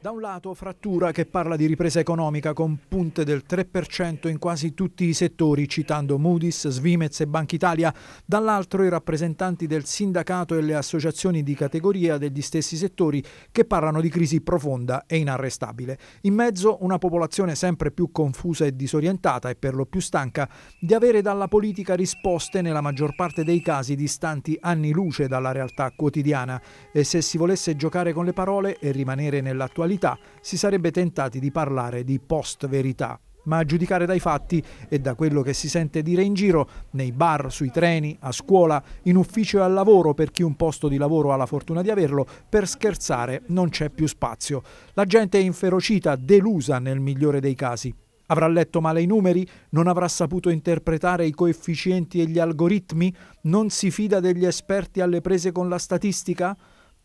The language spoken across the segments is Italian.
Da un lato frattura che parla di ripresa economica con punte del 3% in quasi tutti i settori, citando Moody's, Svimez e Banca Italia, dall'altro i rappresentanti del sindacato e le associazioni di categoria degli stessi settori che parlano di crisi profonda e inarrestabile. In mezzo una popolazione sempre più confusa e disorientata e per lo più stanca di avere dalla politica risposte nella maggior parte dei casi distanti anni luce dalla realtà quotidiana e se si volesse giocare con le parole e rimanere nell'attualità attualità si sarebbe tentati di parlare di post-verità. Ma a giudicare dai fatti e da quello che si sente dire in giro, nei bar, sui treni, a scuola, in ufficio e al lavoro, per chi un posto di lavoro ha la fortuna di averlo, per scherzare non c'è più spazio. La gente è inferocita, delusa nel migliore dei casi. Avrà letto male i numeri? Non avrà saputo interpretare i coefficienti e gli algoritmi? Non si fida degli esperti alle prese con la statistica?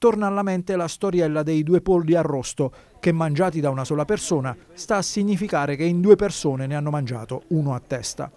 torna alla mente la storiella dei due polli arrosto, che mangiati da una sola persona sta a significare che in due persone ne hanno mangiato uno a testa.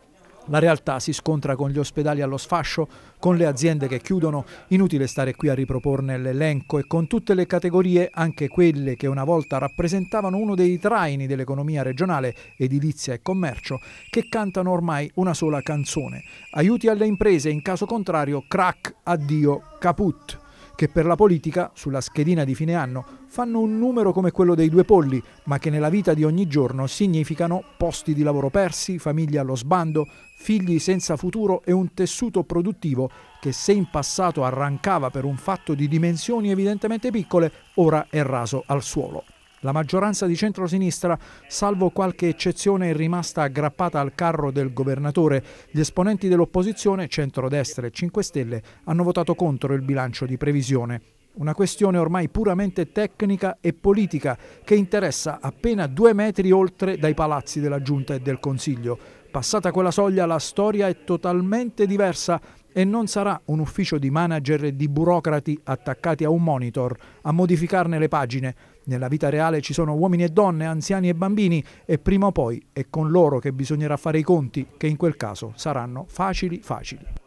La realtà si scontra con gli ospedali allo sfascio, con le aziende che chiudono, inutile stare qui a riproporne l'elenco e con tutte le categorie, anche quelle che una volta rappresentavano uno dei traini dell'economia regionale, edilizia e commercio, che cantano ormai una sola canzone. Aiuti alle imprese, in caso contrario, crack, addio, caput che per la politica, sulla schedina di fine anno, fanno un numero come quello dei due polli, ma che nella vita di ogni giorno significano posti di lavoro persi, famiglie allo sbando, figli senza futuro e un tessuto produttivo che se in passato arrancava per un fatto di dimensioni evidentemente piccole, ora è raso al suolo. La maggioranza di centrosinistra, salvo qualche eccezione, è rimasta aggrappata al carro del governatore. Gli esponenti dell'opposizione, centrodestra e 5 Stelle, hanno votato contro il bilancio di previsione. Una questione ormai puramente tecnica e politica che interessa appena due metri oltre dai palazzi della Giunta e del Consiglio. Passata quella soglia la storia è totalmente diversa e non sarà un ufficio di manager e di burocrati attaccati a un monitor a modificarne le pagine. Nella vita reale ci sono uomini e donne, anziani e bambini e prima o poi è con loro che bisognerà fare i conti che in quel caso saranno facili facili.